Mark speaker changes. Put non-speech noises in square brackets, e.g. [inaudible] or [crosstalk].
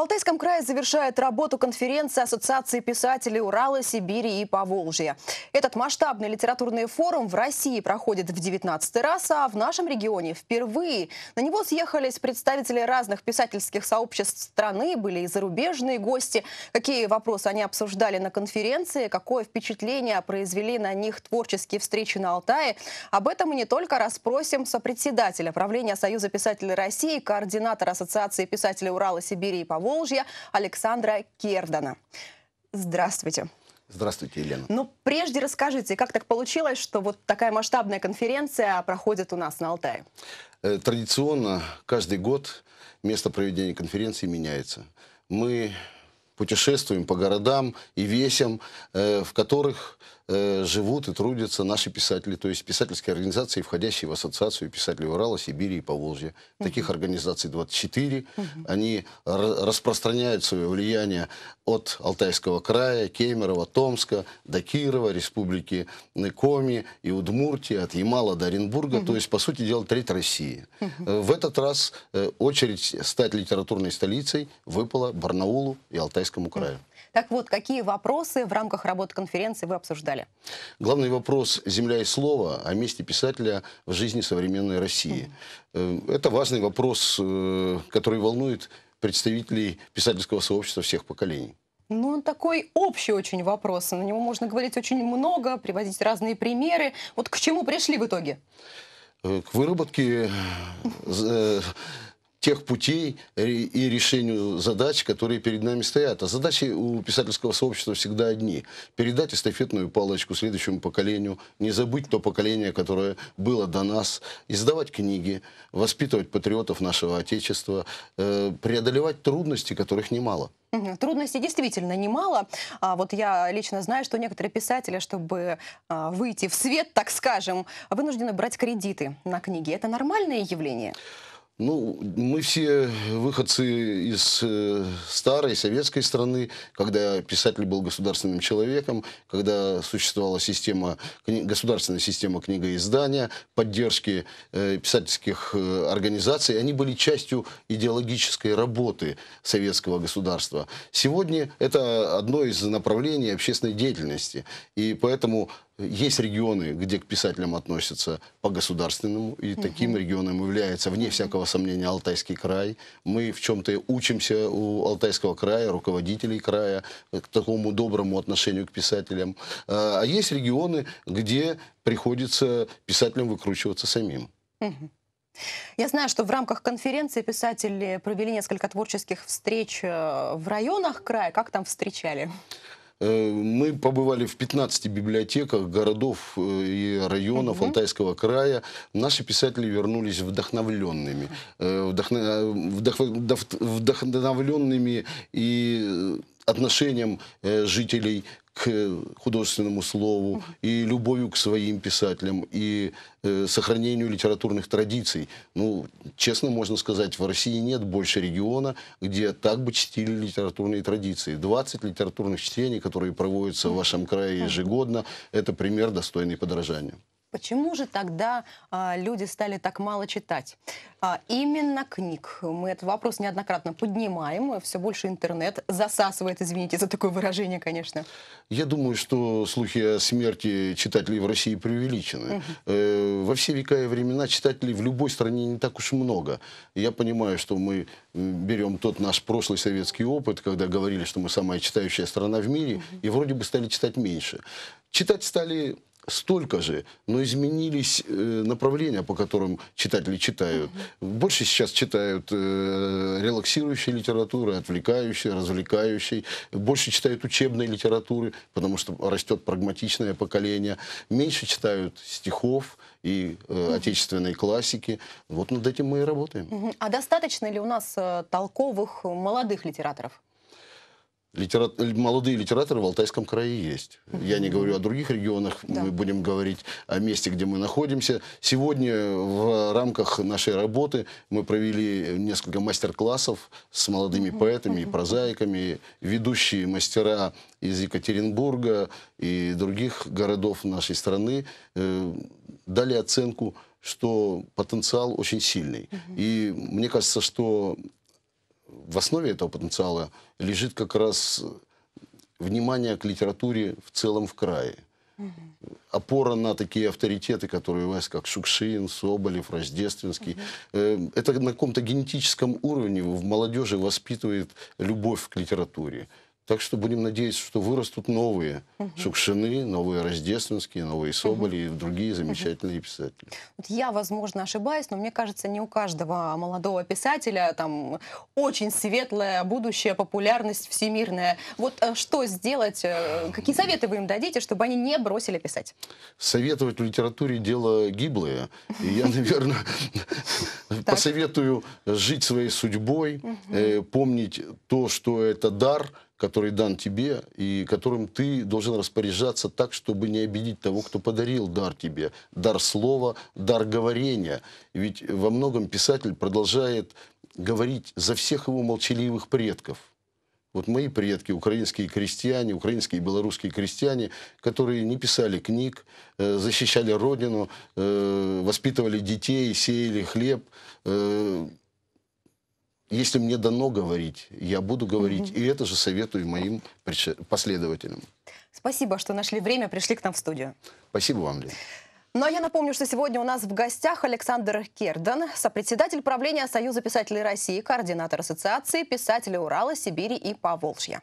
Speaker 1: Алтайском крае завершает работу конференция Ассоциации писателей Урала, Сибири и Поволжья. Этот масштабный литературный форум в России проходит в 19 раз, а в нашем регионе впервые. На него съехались представители разных писательских сообществ страны, были и зарубежные гости. Какие вопросы они обсуждали на конференции, какое впечатление произвели на них творческие встречи на Алтае. Об этом мы не только расспросим сопредседателя правления Союза писателей России, координатора Ассоциации писателей Урала, Сибири и Поволжья, замужья Александра Кердана. Здравствуйте. Здравствуйте, Елена. Ну, прежде расскажите, как так получилось, что вот такая масштабная конференция проходит у нас на Алтае?
Speaker 2: Э, традиционно каждый год место проведения конференции меняется. Мы путешествуем по городам и весям, э, в которых Э, живут и трудятся наши писатели, то есть писательские организации, входящие в Ассоциацию писателей Урала, Сибири и Поволжья. Таких организаций 24. Они распространяют свое влияние от Алтайского края, Кемерово, Томска, до Кирова, Республики э, Коми и Удмуртии, от Ямала до Оренбурга, то есть, по сути дела, треть России. Э, в этот раз очередь стать литературной столицей выпала Барнаулу и Алтайскому краю.
Speaker 1: Так вот, какие вопросы в рамках работы конференции вы обсуждали?
Speaker 2: Главный вопрос «Земля и слово» о месте писателя в жизни современной России. Mm. Это важный вопрос, э, который волнует представителей писательского сообщества всех поколений.
Speaker 1: Ну, он такой общий очень вопрос. На него можно говорить очень много, приводить разные примеры. Вот к чему пришли в итоге?
Speaker 2: Э, к выработке тех путей и решению задач, которые перед нами стоят. А задачи у писательского сообщества всегда одни. Передать эстафетную палочку следующему поколению, не забыть то поколение, которое было до нас, издавать книги, воспитывать патриотов нашего Отечества, э, преодолевать трудности, которых немало.
Speaker 1: Трудностей действительно немало. А вот я лично знаю, что некоторые писатели, чтобы а, выйти в свет, так скажем, вынуждены брать кредиты на книги. Это нормальное явление?
Speaker 2: Ну, мы все выходцы из э, старой советской страны, когда писатель был государственным человеком, когда существовала система, кни, государственная система книгоиздания, поддержки э, писательских э, организаций. Они были частью идеологической работы советского государства. Сегодня это одно из направлений общественной деятельности. И поэтому есть регионы, где к писателям относятся по государственному, и угу. таким регионом является, вне всякого сомнения, Алтайский край. Мы в чем-то учимся у Алтайского края, руководителей края, к такому доброму отношению к писателям. А, а есть регионы, где приходится писателям выкручиваться самим.
Speaker 1: Угу. Я знаю, что в рамках конференции писатели провели несколько творческих встреч э, в районах края. Как там встречали?
Speaker 2: Э, мы побывали в 15 библиотеках городов э, и районов угу. Алтайского края. Наши писатели вернулись вдохновленными. Э, вдохновленными и отношением э, жителей к художественному слову и любовью к своим писателям и э, сохранению литературных традиций. Ну, честно можно сказать, в России нет больше региона, где так бы чтили литературные традиции. 20 литературных чтений, которые проводятся в вашем крае ежегодно, это пример достойный подражания.
Speaker 1: Почему же тогда а, люди стали так мало читать? А, именно книг. Мы этот вопрос неоднократно поднимаем. Все больше интернет засасывает, извините за такое выражение, конечно.
Speaker 2: Я думаю, что слухи о смерти читателей в России преувеличены. Угу. Э, во все века и времена читателей в любой стране не так уж много. Я понимаю, что мы берем тот наш прошлый советский опыт, когда говорили, что мы самая читающая страна в мире, угу. и вроде бы стали читать меньше. Читать стали столько же, но изменились э, направления, по которым читатели читают. mm Больше сейчас читают э, релаксирующей литературы, отвлекающей, развлекающей. Больше читают учебной литературы, потому что растет прагматичное поколение. Меньше читают стихов и э, отечественной классики. Вот над этим мы и работаем.
Speaker 1: mm А достаточно ли у нас э, толковых молодых литераторов?
Speaker 2: Литера... Молодые литераторы в Алтайском крае есть. Я не говорю о других регионах, да. мы будем говорить о месте, где мы находимся. Сегодня в рамках нашей работы мы провели несколько мастер-классов с молодыми поэтами и прозаиками. Ведущие мастера из Екатеринбурга и других городов нашей страны э, дали оценку что потенциал очень сильный. И мне кажется, что в основе этого потенциала лежит как раз э, внимание к литературе в целом в крае. Угу. Опора на такие авторитеты, которые у вас, как Шукшин, Соболев, Рождественский. Угу. Это на каком-то генетическом уровне в молодежи воспитывает любовь к литературе. Так что будем надеяться, что вырастут новые угу. Шукшины, новые Рождественские, новые Соболи угу. и другие замечательные угу. писатели.
Speaker 1: Вот я, возможно, ошибаюсь, но мне кажется, не у каждого молодого писателя там очень светлое будущее, популярность всемирная. Вот э, что сделать, э, какие советы вы им дадите, чтобы они не бросили писать?
Speaker 2: Советовать в литературе дело гиблое. И я, [laughs] наверное, посоветую жить своей судьбой, э, помнить то, что это дар – который дан тебе и которым ты должен распоряжаться так, чтобы не обидеть того, кто подарил дар тебе. Дар слова, дар говорения. Ведь во многом писатель продолжает говорить за всех его молчаливых предков. Вот мои предки, украинские крестьяне, украинские и белорусские крестьяне, которые не писали книг, э, защищали родину, э, воспитывали детей, сеяли хлеб, э, если мне дано говорить, я буду говорить. Mm-hmm. И это же советую моим последователям.
Speaker 1: Спасибо, что нашли время, пришли к нам в студию. Спасибо вам, Лена. Ну а я напомню, что сегодня у нас в гостях Александр Кердан, сопредседатель правления Союза писателей России, координатор Ассоциации писателей Урала, Сибири и Поволжья.